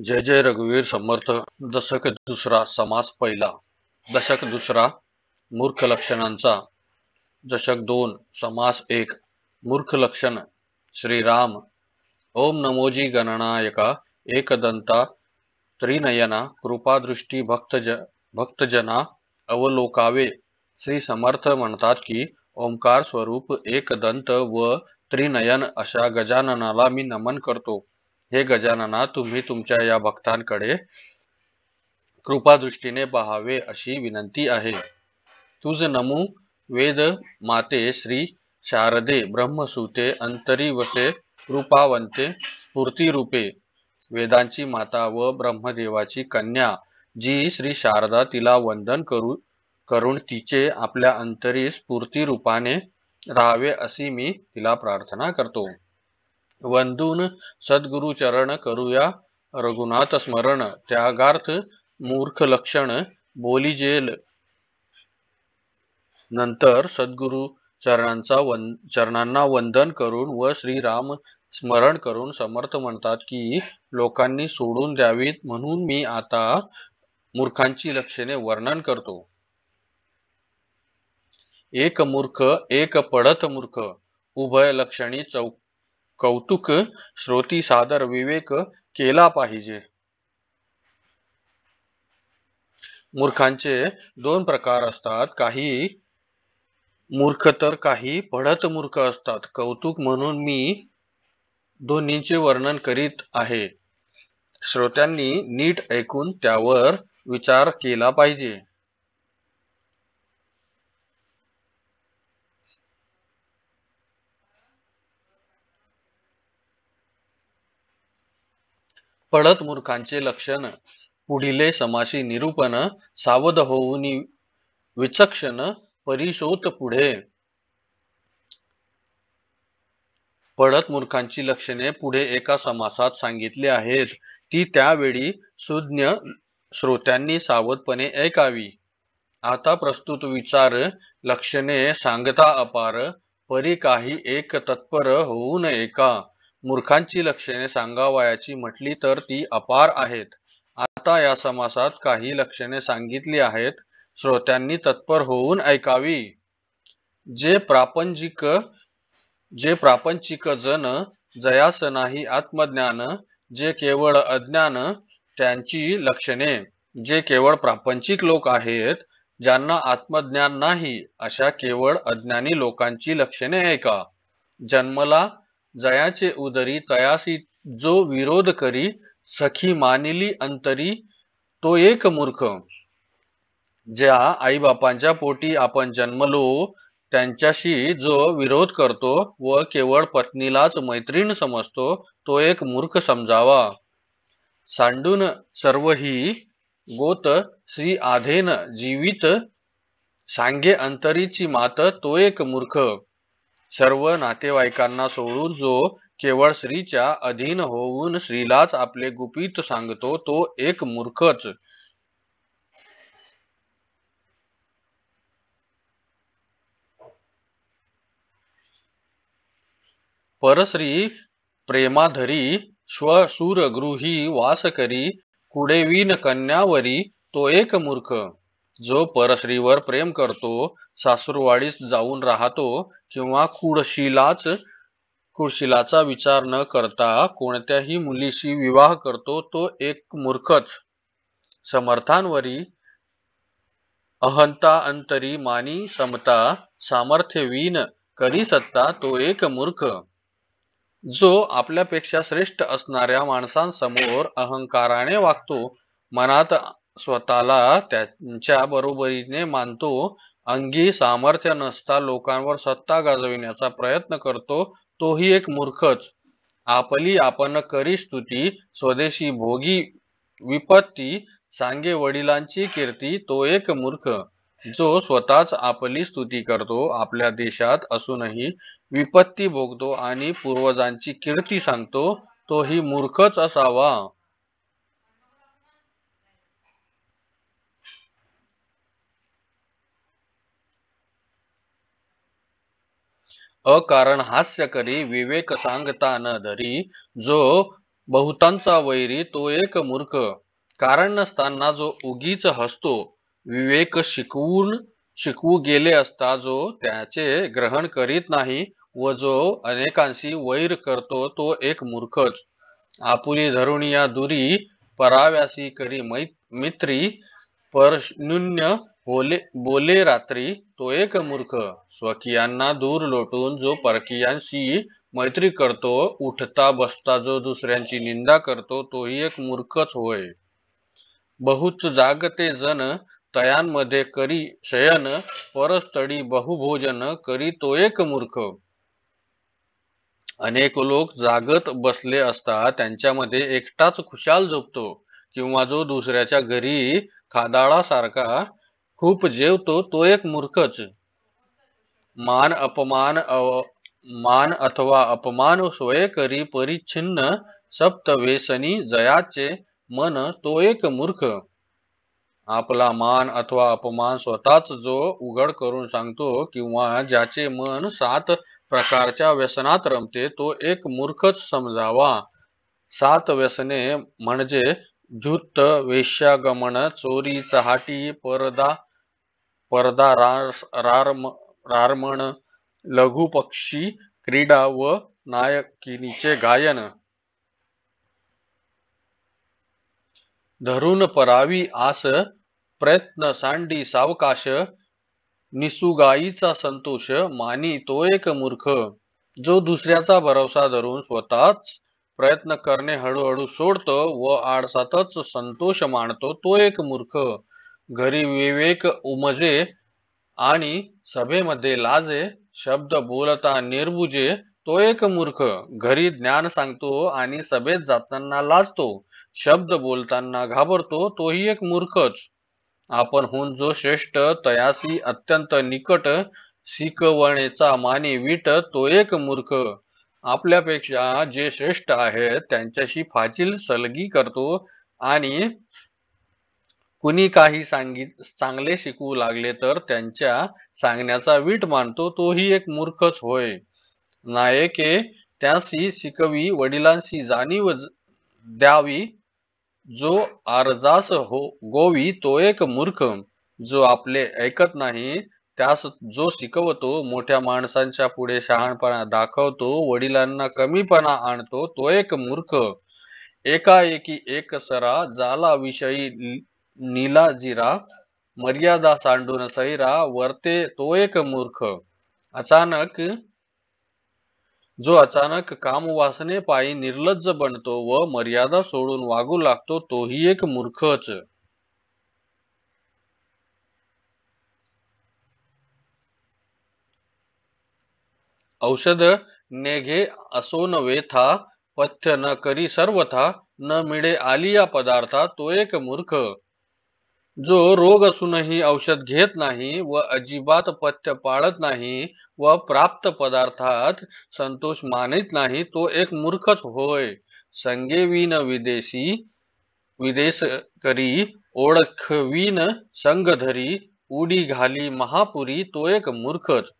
जय जय रघुवीर समर्थ दशक दुसरा समास पहिला दशक दुसरा मूर्ख लक्षणांचा दशक दोन समास एक मूर्ख लक्षण श्रीराम ओम नमोजी गणनायका एकदंता त्रिनयना कृपादृष्टी भक्तज भक्तजना अवलोकावे श्री समर्थ म्हणतात की ओंकार स्वरूप एकदंत व त्रिनयन अशा गजाननाला मी नमन करतो हे गजानना तुम्ही तुमच्या या भक्तांकडे कृपादृष्टीने पहावे अशी विनंती आहे तुझ नमू वेद माते श्री शारदे ब्रह्मसूते अंतरी वसे कृपावंते रूपे वेदांची माता व ब्रह्मदेवाची कन्या जी श्री शारदा तिला वंदन करू करून तिचे आपल्या अंतरी स्फूर्ती रूपाने राहावे अशी मी तिला प्रार्थना करतो वंदून सद्गुरु चरण करूया रघुनाथ स्मरण त्यागार्थ मूर्ख लक्षण बोली जेल नंतर सद्गुरु चरणांचा वन चरणांना वंदन करून व श्रीराम स्मरण करून समर्थ म्हणतात की लोकांनी सोडून द्यावीत म्हणून मी आता मूर्खांची लक्षणे वर्णन करतो एक मूर्ख एक पडत मूर्ख उभय लक्षणी चौक कौतुक श्रोती सादर विवेक केला पाहिजे मूर्खांचे दोन प्रकार असतात काही मूर्ख तर काही पडत मूर्ख असतात कौतुक म्हणून मी दोन्हीचे वर्णन करीत आहे श्रोत्यांनी नीट ऐकून त्यावर विचार केला पाहिजे पडत मूर्खांचे लक्षण पुढिले समासी निरूपण सावध होऊन विचक्षण परिशोत पुढे पडत मूर्खांची लक्षणे पुढे एका समासात सांगितली आहेत ती त्यावेळी सुज्ञ श्रोत्यांनी सावधपणे ऐकावी आता प्रस्तुत विचार लक्षणे सांगता अपार परी काही एक तत्पर होऊन एका मूर्खांची लक्षणे सांगावयाची म्हटली तर ती अपार आहेत आता या समासात काही लक्षणे सांगितली आहेत श्रोत्यांनी तत्पर होऊन ऐकावी जे प्रापंचिक जे प्रापंचिक जन जयास नाही आत्मज्ञान जे केवळ अज्ञान त्यांची लक्षणे जे केवळ प्रापंचिक लोक आहेत ज्यांना आत्मज्ञान नाही अशा केवळ अज्ञानी लोकांची लक्षणे ऐका जन्मला जयाचे उदरी तयासी जो विरोध करी सखी मानिली अंतरी तो एक मूर्ख ज्या आईबापांच्या पोटी आपण जन्मलो त्यांच्याशी जो विरोध करतो व केवळ पत्नीलाच मैत्रीण समजतो तो एक मूर्ख समजावा सांडून सर्व ही गोत श्री आधेन जीवित सांगे अंतरीची मात तो एक मूर्ख सर्व नातेवाईकांना सोडून जो केवळ स्त्रीच्या अधीन होऊन स्त्रीलाच आपले गुपित सांगतो तो एक मूर्खच परश्री प्रेमाधरी स्वसुरगृही वास करी कुडेवीन कन्यावरी तो एक मूर्ख जो परश्रीवर प्रेम करतो सासूरवाडीस जाऊन राहतो किंवा कुळशिलाच कुळशिलाचा विचार न करता कोणत्याही मुलीशी विवाह करतो तो एक मूर्खच समर्थांवरी अहंता अंतरी मानी समता सामर्थ्यवीन करी सत्ता तो एक मूर्ख जो आपल्यापेक्षा श्रेष्ठ असणाऱ्या माणसांसमोर अहंकाराने वागतो मनात स्वतःला त्यांच्या बरोबरीने मानतो अंगी सामर्थ्य नसता लोकांवर सत्ता गाजविण्याचा प्रयत्न करतो तोही एक मूर्खच आपली आपण करी स्तुती स्वदेशी भोगी विपत्ती सांगे वडिलांची कीर्ती तो एक मूर्ख जो स्वतःच आपली स्तुती करतो आपल्या देशात असूनही विपत्ती भोगतो आणि पूर्वजांची कीर्ती सांगतो तोही मूर्खच असावा अकारण हास्य करी विवेक सांगता न धरी जो बहुतांचा वैरी तो एक मूर्ख कारण नसताना जो उगीच हसतो विवेक शिकवून शिकवू गेले असता जो त्याचे ग्रहण करीत नाही व जो अनेकांशी वैर करतो तो एक मूर्खच आपुली धरुणी या दुरी पराव्यासी करी मै मित्री परशून्य बोले बोले रात्री तो एक मूर्ख स्वकीयांना दूर लोटून जो परकीयांशी मैत्री करतो उठता बसता जो दुसऱ्यांची निंदा करतो तोही एक मूर्खच होय बहुत जागते जन तयांमध्ये करी शयन परस्तडी बहुभोजन करी तो एक मूर्ख अनेक लोक जागत बसले असता त्यांच्यामध्ये एकटाच खुशाल झोपतो किंवा जो दुसऱ्याच्या घरी खादाळासारखा खूप जेवतो तो एक मूर्खच मान अपमान मान अथवा अपमान स्वय करी परिच्छिन्न व्यसनी जयाचे मन तो एक मूर्ख आपला मान अथवा अपमान स्वतःच जो उघड करून सांगतो किंवा ज्याचे मन सात प्रकारच्या व्यसनात रमते तो एक मूर्खच समजावा सात व्यसने म्हणजे धुत्त वेश्यागमन चोरी चहाटी परदा स्पर्धा रारमण लघुपक्षी क्रीडा व नायकिनीचे गायन धरून परावी आस प्रयत्न सांडी सावकाश निसुगाईचा संतोष मानी तो एक मूर्ख जो दुसऱ्याचा भरोसा धरून स्वतःच प्रयत्न करणे हळूहळू सोडतो व आडसातच संतोष मानतो तो एक मूर्ख घरी विवेक उमजे आणि सभेमध्ये लाजे शब्द बोलता निर्बुजे तो एक मूर्ख घरी ज्ञान सांगतो आणि सभेत जाताना लाजतो शब्द बोलताना घाबरतो तोही एक मूर्खच आपण होऊन जो श्रेष्ठ तयासी अत्यंत निकट शिकवणेचा माने विट तो एक मूर्ख आपल्यापेक्षा जे श्रेष्ठ आहेत त्यांच्याशी फाजील सलगी करतो आणि कुणी काही सांगित चांगले शिकवू लागले तर त्यांच्या सांगण्याचा वीट मानतो तोही एक मूर्खच होय नायके त्यासी शिकवी वडिलांशी जाणीव द्यावी जो अर्जास हो गोवी तो एक मूर्ख जो आपले ऐकत नाही त्यास जो शिकवतो मोठ्या माणसांच्या पुढे शहाणपणा दाखवतो वडिलांना कमीपणा आणतो तो एक मूर्ख एकाएकी एक सरा जाला विषयी जीरा मर्यादा सांडून सैरा वरते तो एक मूर्ख अचानक जो अचानक कामवासने पायी निर्लज्ज बनतो व मर्यादा सोडून वागू लागतो तोही एक मूर्खच औषध नेघे असो न वेथा पथ्य न करी सर्वथा न मिळे आलिया पदार्था तो एक मूर्ख जो रोग असूनही औषध घेत नाही व अजिबात पथ्य पाळत नाही व प्राप्त पदार्थात संतोष मानित नाही तो एक मूर्खच होय संगेवीन विदेशी विदेश करी ओळखवीन संघधरी उडी घाली महापुरी तो एक मूर्खच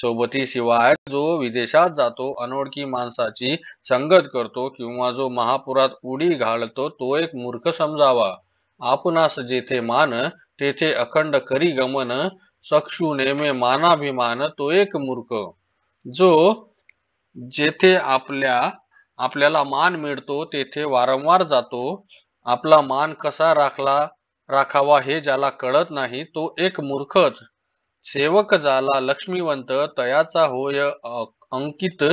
सोबती शिवाय जो विदेशात जातो अनोळखी माणसाची संगत करतो किंवा जो महापुरात उडी घालतो तो एक मूर्ख समजावा आपणास जेथे मान तेथे अखंड करी गमन सक्षु नेमे मानाभिमान तो एक मूर्ख जो जेथे आपल्या आपल्याला मान मिळतो तेथे वारंवार जातो आपला मान कसा राखला राखावा हे ज्याला कळत नाही तो एक मूर्खच सेवक झाला लक्ष्मीवंत तयाचा होय अंकित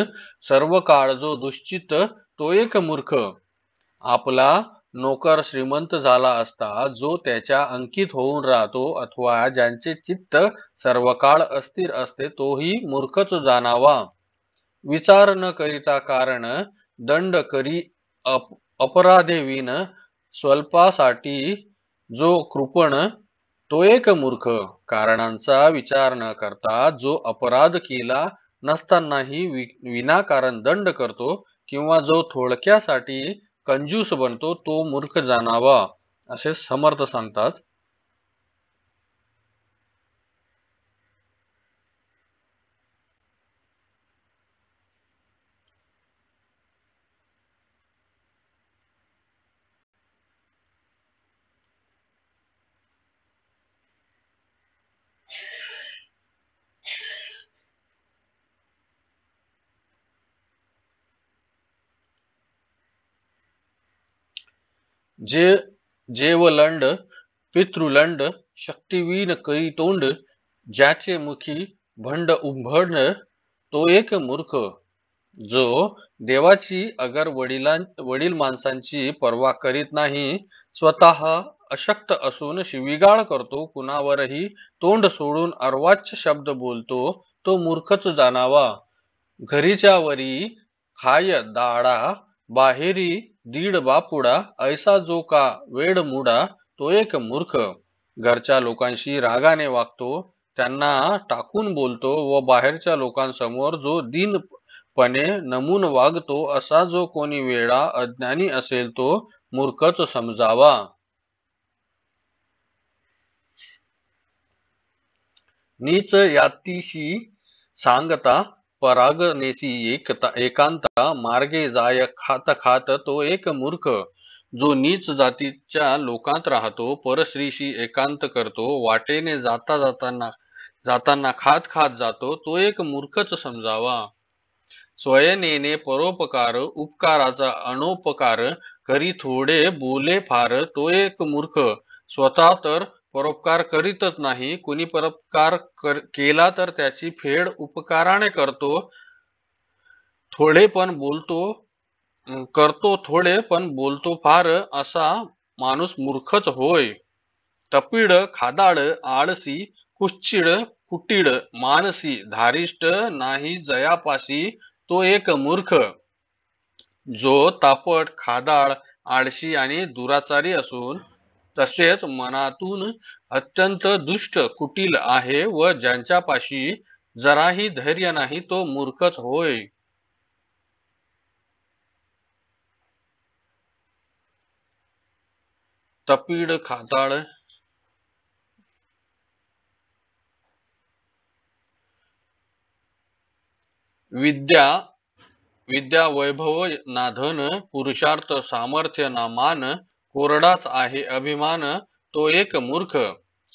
सर्व काळ जो दुश्चित तो एक मूर्ख आपला नोकर श्रीमंत झाला असता जो त्याच्या अंकित होऊन राहतो अथवा ज्यांचे चित्त सर्वकाळ अस्थिर असते तोही मूर्खच जाणावा विचार न करिता कारण दंड करी अप अपराधेवीन स्वल्पासाठी जो कृपण तो एक मूर्ख कारणांचा विचार न करता जो अपराध केला नसतानाही विनाकारण दंड करतो किंवा जो थोडक्यासाठी कंजूस बनतो तो मूर्ख जाणावा असे समर्थ सांगतात जे जेवलंड पितृलंड शक्तिवीन करी तोंड ज्याचे मुखी भंड उंभण तो एक मूर्ख जो देवाची अगर वडिला वडील माणसांची पर्वा करीत नाही स्वतः अशक्त असून शिविगाळ करतो कुणावरही तोंड सोडून अर्वाच्य शब्द बोलतो तो मूर्खच जाणावा घरीच्या वरी खाय दाडा बाहेरी दीड बापुडा ऐसा जो का वेड मुडा तो एक मूर्ख घरच्या लोकांशी रागाने वागतो त्यांना टाकून बोलतो व बाहेरच्या लोकांसमोर जो दिनपणे नमून वागतो असा जो कोणी वेळा अज्ञानी असेल तो मूर्खच समजावा नीच यातीशी सांगता नेसी एकता एकांता मार्गे जाय खात खात तो एक मूर्ख जो नीच जातीच्या लोकांत राहतो परश्रीशी एकांत करतो वाटेने जाता जाताना जाताना खात खात जातो तो एक मूर्खच समजावा स्वयनेने परोपकार उपकाराचा अनोपकार करी थोडे बोले फार तो एक मूर्ख स्वतः तर परोपकार करीतच नाही कुणी परोपकार केला तर त्याची फेड उपकाराने करतो थोडे पण बोलतो करतो थोडे पण बोलतो फार असा माणूस मूर्खच होय तपीड खादाड आळसी कुश्चिड कुटीड मानसी धारिष्ट नाही जयापाशी तो एक मूर्ख जो तापट खादाळ आळशी आणि दुराचारी असून तसेच मनातून अत्यंत दुष्ट कुटील आहे व ज्यांच्यापाशी जराही धैर्य नाही तो मूर्खच होय तपीड खाताळ विद्या विद्या वैभव नाधन पुरुषार्थ सामर्थ्य ना मान कोरडाच आहे अभिमान तो एक मूर्ख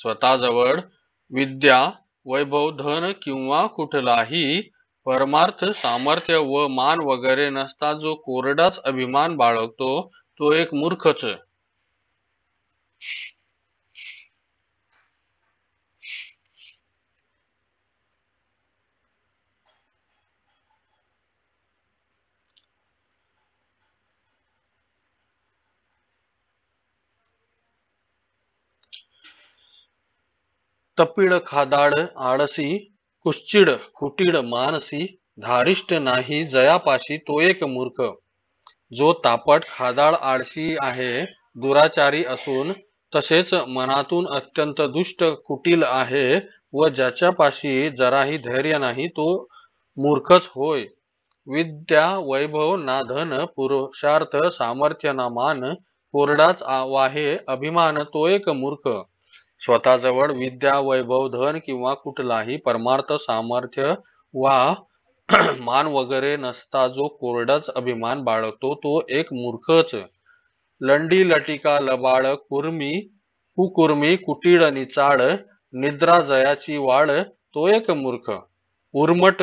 स्वतःजवळ विद्या वैभव धन किंवा कुठलाही परमार्थ सामर्थ्य व मान वगैरे नसता जो कोरडाच अभिमान बाळगतो तो एक मूर्खच तपिड खादाड आळसी कुश्चिड कुटीड मानसी धारिष्ट नाही जयापाशी तो एक मूर्ख जो तापट खादाळ आळशी आहे दुराचारी असून तसेच मनातून अत्यंत दुष्ट कुटील आहे व ज्याच्यापाशी जराही धैर्य नाही तो मूर्खच होय विद्या वैभव ना धन पुरुषार्थ सामर्थ्य ना मान कोरडाच वाहे अभिमान तो एक मूर्ख स्वतःजवळ विद्या वैभव धन किंवा कुठलाही परमार्थ सामर्थ्य वा मान वगैरे नसता जो कोरडाच अभिमान बाळगतो तो एक मूर्खच लंडी लटिका लबाळ कुर्मी कुकुर्मी कुटीळ निचाड निद्रा जयाची वाळ तो एक मूर्ख उर्मट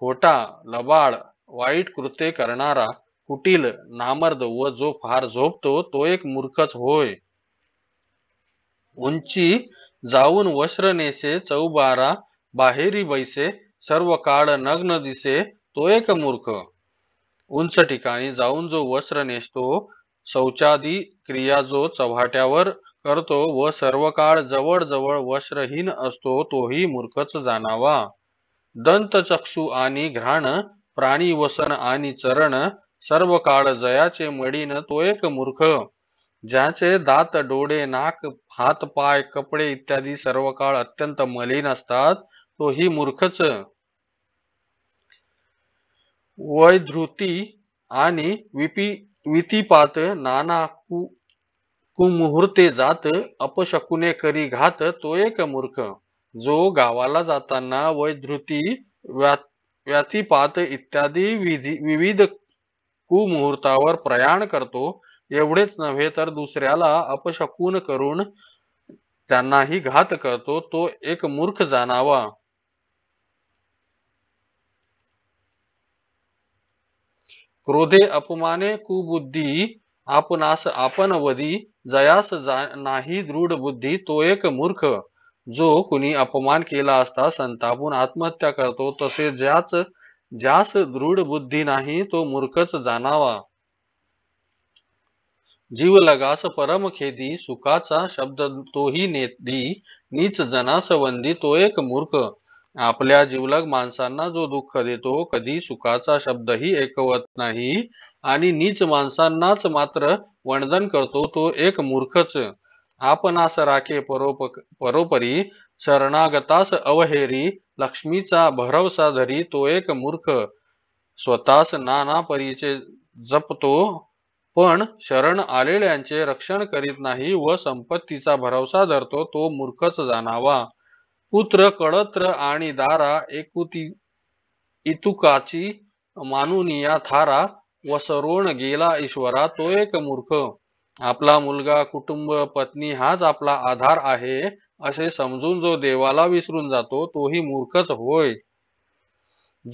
खोटा लबाळ वाईट कृत्य करणारा कुटील नामर्द व जो फार झोपतो तो एक मूर्खच होय उंची जाऊन वस्त्र नेसे चौबारा बाहेरी बैसे सर्व काळ नग्न दिसे तो एक मूर्ख उंच ठिकाणी जाऊन जो वस्त्र नेसतो शौचादी क्रिया जो चव्हाट्यावर करतो व सर्व काळ जवळ जवळ वस्त्रहीन असतो तोही मूर्खच जाणावा दंत चक्षु आणि घ्राण प्राणी वसन आणि चरण सर्व काळ जयाचे मडीन तो एक मूर्ख ज्याचे दात डोळे नाक हात पाय कपडे इत्यादी सर्व काळ अत्यंत मलिन असतात तो ही मूर्खच वैधृती आणि विपी वितीपात नाना कु कुमुहूर्ते जात अपशकुने करी घात तो एक मूर्ख जो गावाला जाताना वैधृती व्या व्यातिपात इत्यादी विधी विविध कुमुहूर्तावर प्रयाण करतो एवढेच नव्हे तर दुसऱ्याला अपशकून करून त्यांनाही घात करतो तो एक मूर्ख जाणावा क्रोधे अपमाने कुबुद्धी आपणास आपण वधी जयास जा नाही दृढ बुद्धी तो एक मूर्ख जो कुणी अपमान केला असता संतापून आत्महत्या करतो तसे ज्याच ज्यास दृढ बुद्धी नाही तो मूर्खच जाणावा जीव लगास परम खेदी सुखाचा शब्द तोही नेदी नीच जनास वंदी तो एक मूर्ख आपल्या जीवलग माणसांना जो दुःख देतो कधी सुखाचा शब्दही ऐकवत नाही आणि नीच माणसांनाच मात्र वंदन करतो तो एक मूर्खच आपणास राखे परोप परोपरी शरणागतास अवहेरी लक्ष्मीचा भरवसा धरी तो एक मूर्ख स्वतःस नाना परीचे जपतो पण शरण आलेल्यांचे रक्षण करीत नाही व संपत्तीचा भरवसा धरतो तो मूर्खच जाणावा पुत्र कळत्र आणि दारा एकुती इतुकाची मानुनिया थारा सरोण गेला ईश्वरा तो एक मूर्ख आपला मुलगा कुटुंब पत्नी हाच आपला आधार आहे असे समजून जो देवाला विसरून जातो तोही मूर्खच होय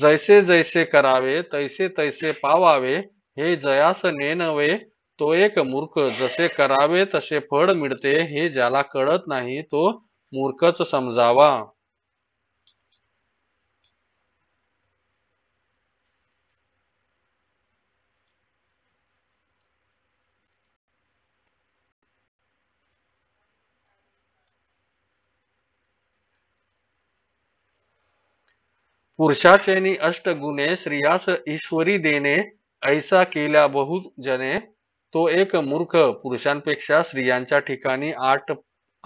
जैसे जैसे करावे तैसे तैसे पावावे हे ने नेनवे तो एक मूर्ख जसे करावे तसे फळ मिळते हे ज्याला कळत नाही तो मूर्खच समजावा पुरुषाचे नि अष्टगुणे स्त्रियास ईश्वरी देणे ऐसा केल्या बहु जने तो एक मूर्ख पुरुषांपेक्षा स्त्रियांच्या ठिकाणी आठ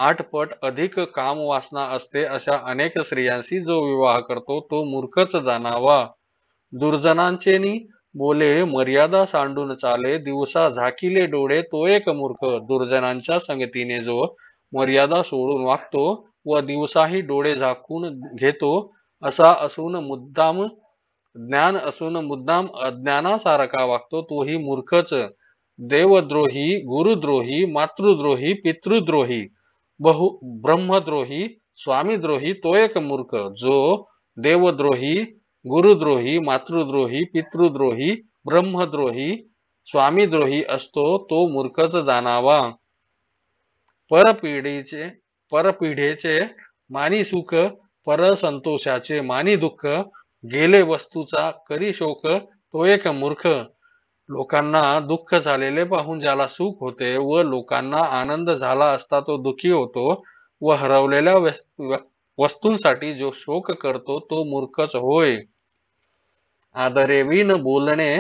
आठ पट अधिक काम वासना असते अशा अनेक स्त्रियांशी जो विवाह करतो तो मूर्खच जाणावा दुर्जनांचे बोले मर्यादा सांडून चाले दिवसा झाकिले डोळे तो एक मूर्ख दुर्जनांच्या संगतीने जो मर्यादा सोडून वागतो व दिवसाही डोळे झाकून घेतो असा असून मुद्दाम ज्ञान असून मुद्दाम अज्ञानासारखा वागतो तोही मूर्खच देवद्रोही गुरुद्रोही मातृद्रोही पितृद्रोही बहु ब्रह्मद्रोही स्वामीद्रोही तो एक मूर्ख जो देवद्रोही गुरुद्रोही मातृद्रोही पितृद्रोही ब्रह्मद्रोही स्वामीद्रोही असतो तो मूर्खच जाणावा परपिढीचे परपिढेचे मानी सुख परसंतोषाचे मानी दुःख गेले वस्तूचा करी शोक तो एक मूर्ख लोकांना दुःख झालेले पाहून ज्याला सुख होते व लोकांना आनंद झाला असता तो दुखी होतो व हरवलेल्या वस्तूंसाठी जो शोक करतो तो मूर्खच होय आदरे बोलणे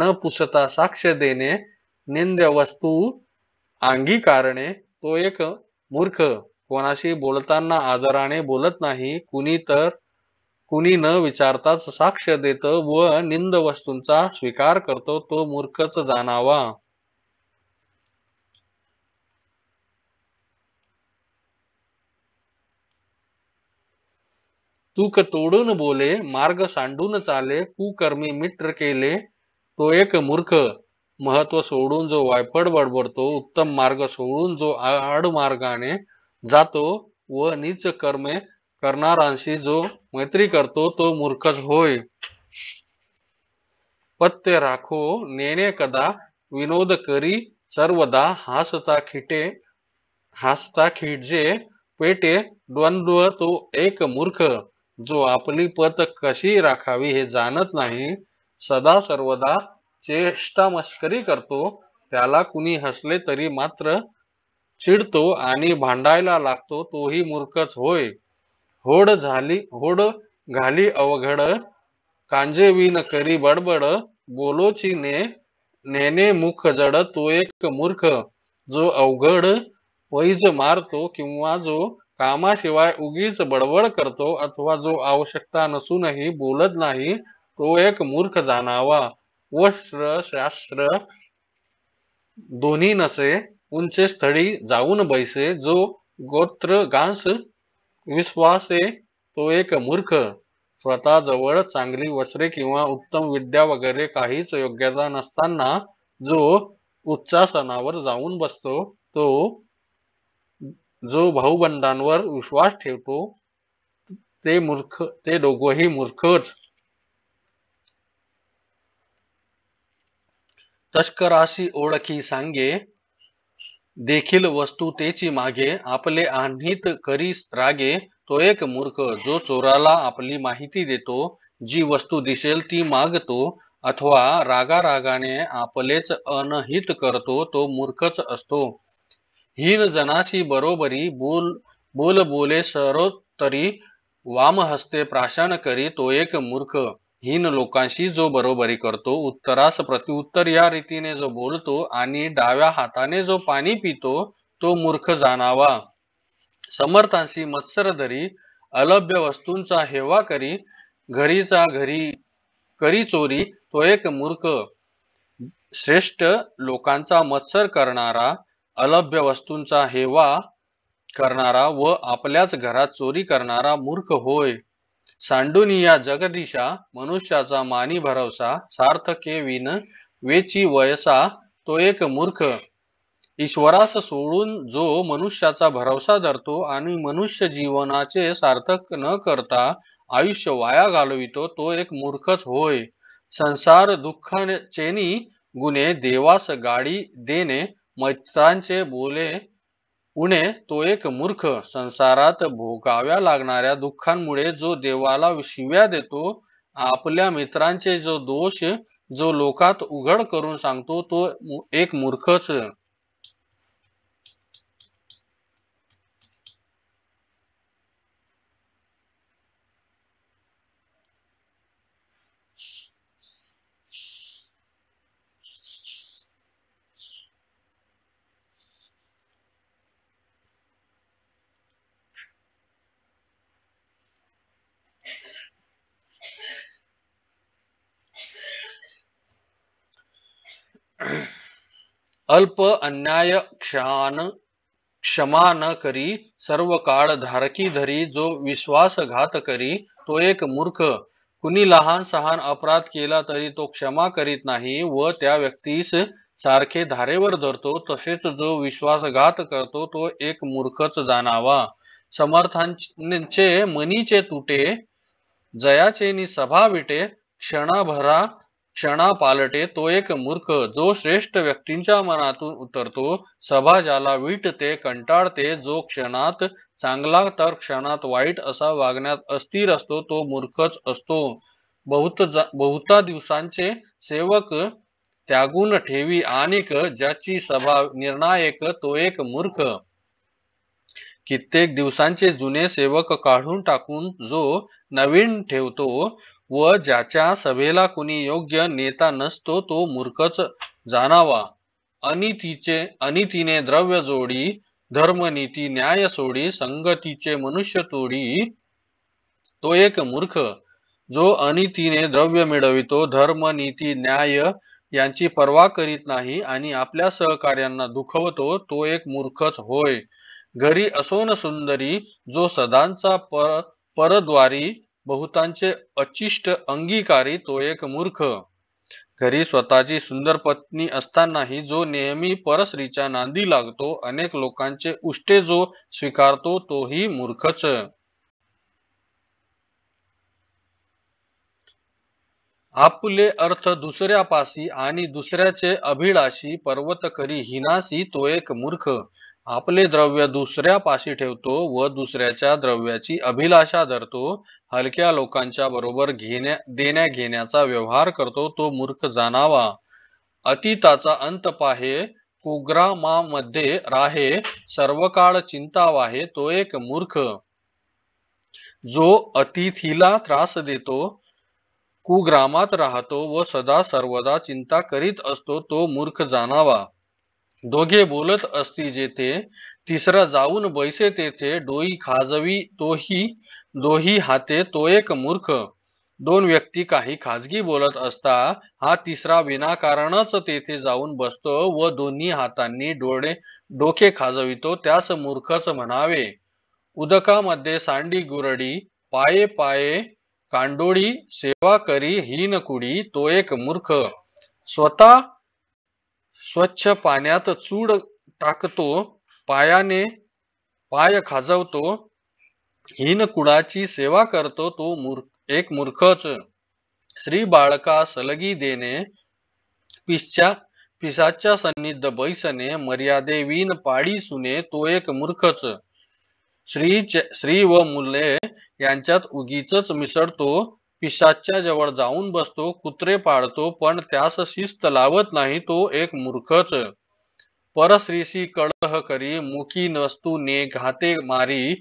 न पुसता साक्ष देणे निंद्य वस्तू अंगीकारणे तो एक मूर्ख कोणाशी बोलताना आदराने बोलत नाही कुणी तर कुणी न विचारताच साक्ष देत व निंद वस्तूंचा स्वीकार करतो तो मूर्खच जाणावा तूक तोडून बोले मार्ग सांडून चाले कुकर्मी मित्र केले तो एक मूर्ख महत्व सोडून जो वायफड बडबडतो उत्तम मार्ग सोडून जो आड मार्गाने जातो व नीच कर्मे करणारांशी जो मैत्री करतो तो मूर्खच होय पत्य राखो नेणे कदा विनोद करी सर्वदा हासता खिटे हासता खिटजे पेटे द्वंद्व तो एक मूर्ख जो आपली पत कशी राखावी हे जाणत नाही सदा सर्वदा चेष्टा मस्करी करतो त्याला कुणी हसले तरी मात्र चिडतो आणि भांडायला लागतो तोही मूर्खच होय होड झाली होड घाली अवघड विन करी बडबड ने नेने मुख जड तो एक मूर्ख जो अवघड वैज मारतो किंवा जो कामाशिवाय उगीच बडबड करतो अथवा जो आवश्यकता नसूनही बोलत नाही तो एक मूर्ख जाणावा वस्त्र शास्त्र दोन्ही नसे उंचे स्थळी जाऊन बैसे जो गोत्र गांस विश्वास तो एक मूर्ख जवळ चांगली वस्त्रे किंवा उत्तम विद्या वगैरे काहीच योग्यता नसताना जो उच्चासनावर जाऊन बसतो तो जो भाऊबंधांवर विश्वास ठेवतो ते मूर्ख ते दोघही मूर्खच तस्कराशी ओळखी सांगे देखील वस्तुतेची मागे आपले आन्हित करी रागे तो एक मूर्ख जो चोराला आपली माहिती देतो जी वस्तू दिसेल ती मागतो अथवा रागा रागाने आपलेच अनहित करतो तो मूर्खच असतो हीन जनाशी बरोबरी बोल बोल बोले सरो तरी वामहस्ते प्राशन करी तो एक मूर्ख हीन लोकांशी जो बरोबरी करतो उत्तरास प्रत्युत्तर या रीतीने जो बोलतो आणि डाव्या हाताने जो पाणी पितो तो मूर्ख जाणावा समर्थांशी मत्सरधरी अलभ्य वस्तूंचा हेवा करी घरीचा घरी करी चोरी तो एक मूर्ख श्रेष्ठ लोकांचा मत्सर करणारा अलभ्य वस्तूंचा हेवा करणारा व आपल्याच घरात चोरी करणारा मूर्ख होय सांडुनिया जगदिशा मनुष्याचा मानी भरवसा सार्थके विन वेची वयसा तो एक मूर्ख ईश्वरास सोडून जो मनुष्याचा भरवसा धरतो आणि मनुष्य जीवनाचे सार्थक न करता आयुष्य वाया घालवितो तो एक मूर्खच होय संसार चेनी गुन्हे देवास गाडी देणे मैत्रांचे बोले उणे तो एक मूर्ख संसारात भोगाव्या लागणाऱ्या दुःखांमुळे जो देवाला शिव्या देतो आपल्या मित्रांचे जो दोष जो लोकात उघड करून सांगतो तो एक मूर्खच अल्प अन्याय क्षान क्षमा न करी सर्व काळ धारकी धरी जो विश्वासघात करी तो एक मूर्ख कुणी लहान सहान अपराध केला तरी तो क्षमा करीत नाही व त्या व्यक्तीस सारखे धारेवर धरतो तसेच जो विश्वासघात करतो तो एक मूर्खच जाणावा समर्थांचे मनीचे तुटे जयाचे नि सभा विटे क्षणाभरा क्षणा पालटे तो एक मूर्ख जो श्रेष्ठ व्यक्तींच्या मनातून उतरतो सभा ज्याला विटते कंटाळते जो क्षणात चांगला तर क्षणात वाईट असा वागण्यात अस्थिर असतो तो मूर्खच असतो बहुत बहुता दिवसांचे सेवक त्यागून ठेवी आणि ज्याची सभा निर्णायक तो एक मूर्ख कित्येक दिवसांचे जुने सेवक काढून टाकून जो नवीन ठेवतो व ज्याच्या सभेला कुणी योग्य नेता नसतो तो मूर्खच जाणावा अनितीचे अनितीने द्रव्य जोडी धर्मनीती न्याय सोडी संगतीचे मनुष्य तोडी तो एक मूर्ख जो अनितीने द्रव्य मिळवितो धर्म नीती न्याय यांची पर्वा करीत नाही आणि आपल्या सहकार्यांना दुखवतो तो एक मूर्खच होय घरी असो न सुंदरी जो सदांचा पर, परद्वारी बहुतांचे अचिष्ट अंगीकारी तो एक मूर्ख घरी स्वतःची सुंदर पत्नी असतानाही जो नेहमी परस्त्रीच्या नांदी लागतो अनेक लोकांचे उष्टे जो स्वीकारतो तोही मूर्खच आपले अर्थ दुसऱ्या पाशी आणि दुसऱ्याचे अभिलाषी पर्वत करी हिनासी तो एक मूर्ख आपले द्रव्य दुसऱ्या पाशी ठेवतो व दुसऱ्याच्या द्रव्याची अभिलाषा धरतो हलक्या लोकांच्या बरोबर घेण्या देण्या घेण्याचा व्यवहार करतो तो मूर्ख जाणावा अतिताचा अंत पाहे कुग्रामामध्ये राहे सर्व काळ चिंतावाहे तो एक मूर्ख जो अतिथीला त्रास देतो कुग्रामात राहतो व सदा सर्वदा चिंता करीत असतो तो मूर्ख जाणावा दोघे बोलत असती जेथे तिसरा जाऊन बैसे तेथे डोई खाजवी तोही दोही हाते तो एक मूर्ख दोन व्यक्ती काही खाजगी बोलत असता हा तिसरा विनाकारणच तेथे जाऊन बसतो व दोन्ही हातांनी डोळे डोके खाजवितो त्यास मूर्खच म्हणावे उदकामध्ये सांडी गुरडी पाये पाये कांडोळी सेवा करी हीन कुडी तो एक मूर्ख स्वतः स्वच्छ पाण्यात चूड टाकतो पायाने पाय खाजवतो हीन कुळाची सेवा करतो तो मूर् एक मूर्खच श्री बाळका सलगी देणे पिशच्या पिसाच्या सन्निध बैसने मर्यादेवीन पाळी सुने तो एक मूर्खच श्री श्री व मुले यांच्यात उगीच मिसळतो पिशाच्या जवळ जाऊन बसतो कुत्रे पाळतो पण त्यास शिस्त लावत नाही तो एक मूर्खच परश्रीशी कळह करी मुखी नसतू ने घाते मारी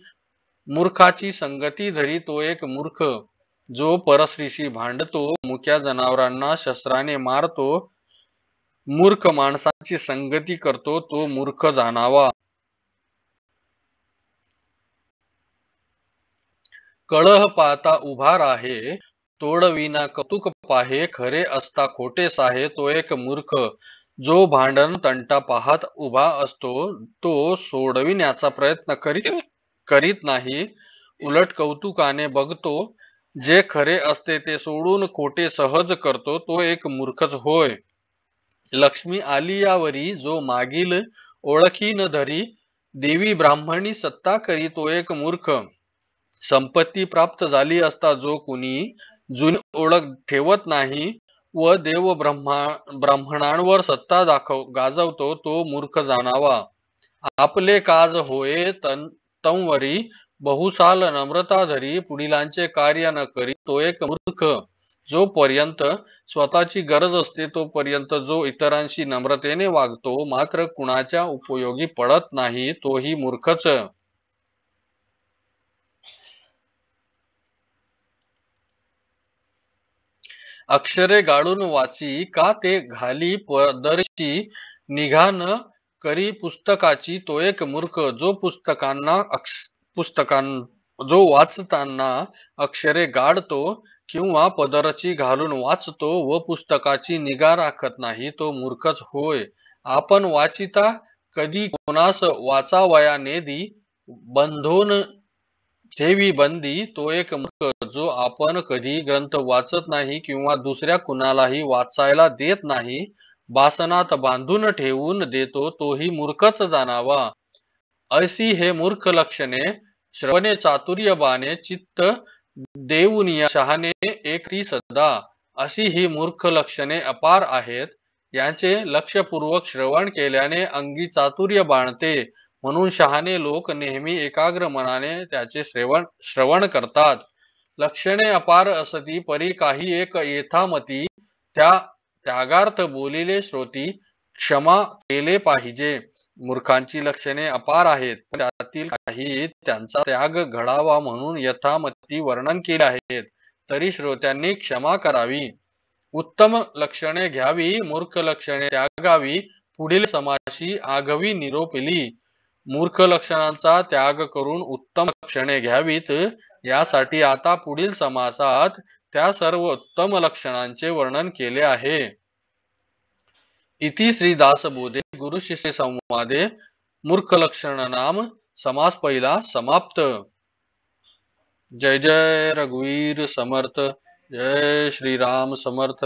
मूर्खाची संगती धरी तो एक मूर्ख जो परश्रीशी भांडतो मुक्या जनावरांना शस्त्राने मारतो मूर्ख माणसाची संगती करतो तो मूर्ख जाणावा कळह पाहता उभार आहे तोडविना कौतुक पाहे खरे असता खोटे साहे तो एक मूर्ख जो भांडण तंटा पाहत उभा असतो तो सोडविण्याचा प्रयत्न करीत करीत नाही उलट कौतुकाने बघतो जे खरे असते ते सोडून खोटे सहज करतो तो एक मूर्खच होय लक्ष्मी आलियावरी जो मागील ओळखी न धरी देवी ब्राह्मणी सत्ता करी तो एक मूर्ख संपत्ती प्राप्त झाली असता जो कुणी जुन ओळख ठेवत नाही व देव ब्रह्मा ब्राह्मणांवर सत्ता दाखव गाजवतो तो मूर्ख जाणावा आपले काज होय तन तंवरी बहुसाल नम्रताधरी पुढीलांचे कार्य न करी तो एक मूर्ख जो पर्यंत स्वतःची गरज असते तो पर्यंत जो इतरांशी नम्रतेने वागतो मात्र कुणाच्या उपयोगी पडत नाही तोही मूर्खच अक्षरे गाळून वाची का ते घाली दर्शी निघान करी पुस्तकाची तो एक मूर्ख जो पुस्तकांना अक्ष पुस्तकां जो वाचताना अक्षरे गाडतो किंवा पदरची घालून वाचतो व पुस्तकाची निगा राखत नाही तो मूर्खच होय आपण वाचिता कधी कोणास वाचावया नेदी बंधून ठेवी बंदी तो एक मूर्ख जो आपण कधी ग्रंथ वाचत नाही किंवा दुसऱ्या कुणालाही वाचायला देत नाही बासनात बांधून ठेवून देतो तोही मूर्खच जाणावा ऐशी हे मूर्ख लक्षणे श्रवणे चातुर्य बाने चित्त देऊन शहाने सदा अशी ही मूर्ख लक्षणे अपार आहेत यांचे लक्षपूर्वक श्रवण केल्याने अंगी चातुर्य बाणते म्हणून शहाने लोक नेहमी एकाग्र मनाने त्याचे श्रवण श्रवण करतात लक्षणे अपार असती परी काही एक येथामती त्या त्यागार्थ बोलिले श्रोती क्षमा केले पाहिजे मूर्खांची लक्षणे अपार आहेत त्यातील काही त्यांचा त्याग घडावा म्हणून यथामती वर्णन केले आहेत तरी श्रोत्यांनी क्षमा करावी उत्तम लक्षणे घ्यावी मूर्ख लक्षणे त्यागावी पुढील समाशी आगवी निरोपिली मूर्ख लक्षणांचा त्याग करून उत्तम लक्षणे घ्यावीत यासाठी आता पुढील समासात त्या सर्व उत्तम लक्षणांचे वर्णन केले आहे इति श्री दासबोधे गुरु शिष्य संवादे मूर्ख लक्षण नाम समास पहिला समाप्त जय जय रघुवीर समर्थ जय श्रीराम समर्थ